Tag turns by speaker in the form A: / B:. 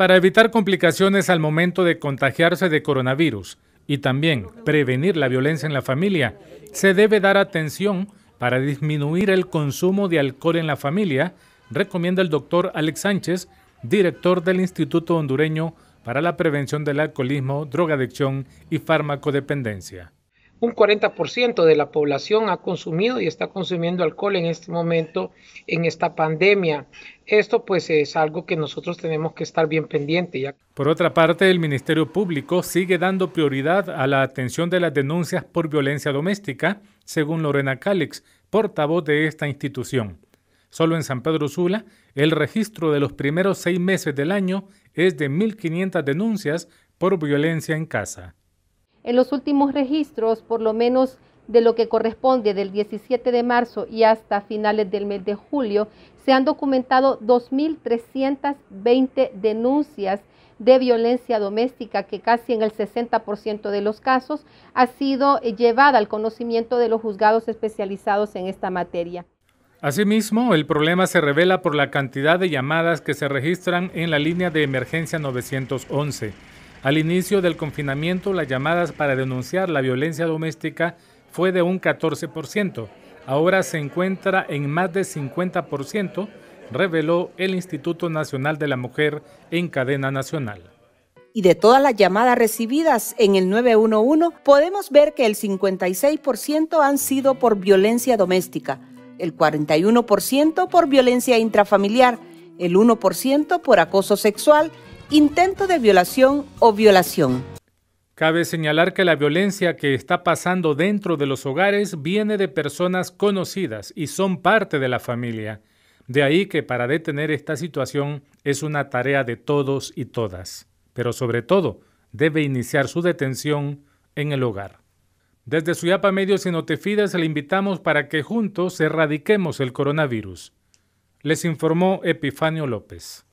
A: para evitar complicaciones al momento de contagiarse de coronavirus y también prevenir la violencia en la familia, se debe dar atención para disminuir el consumo de alcohol en la familia, recomienda el doctor Alex Sánchez, director del Instituto Hondureño para la Prevención del Alcoholismo, Drogadicción y Farmacodependencia
B: un 40% de la población ha consumido y está consumiendo alcohol en este momento, en esta pandemia. Esto pues es algo que nosotros tenemos que estar bien pendiente.
A: Por otra parte, el Ministerio Público sigue dando prioridad a la atención de las denuncias por violencia doméstica, según Lorena Calix, portavoz de esta institución. Solo en San Pedro Sula, el registro de los primeros seis meses del año es de 1.500 denuncias por violencia en casa.
C: En los últimos registros, por lo menos de lo que corresponde del 17 de marzo y hasta finales del mes de julio, se han documentado 2.320 denuncias de violencia doméstica que casi en el 60% de los casos ha sido eh, llevada al conocimiento de los juzgados especializados en esta materia.
A: Asimismo, el problema se revela por la cantidad de llamadas que se registran en la línea de emergencia 911 al inicio del confinamiento, las llamadas para denunciar la violencia doméstica fue de un 14%. Ahora se encuentra en más de 50%, reveló el Instituto Nacional de la Mujer en cadena nacional.
D: Y de todas las llamadas recibidas en el 911, podemos ver que el 56% han sido por violencia doméstica, el 41% por violencia intrafamiliar, el 1% por acoso sexual, intento de violación o violación.
A: Cabe señalar que la violencia que está pasando dentro de los hogares viene de personas conocidas y son parte de la familia. De ahí que para detener esta situación es una tarea de todos y todas, pero sobre todo debe iniciar su detención en el hogar. Desde Suyapa Medios y Notefidas le invitamos para que juntos erradiquemos el coronavirus. Les informó Epifanio López.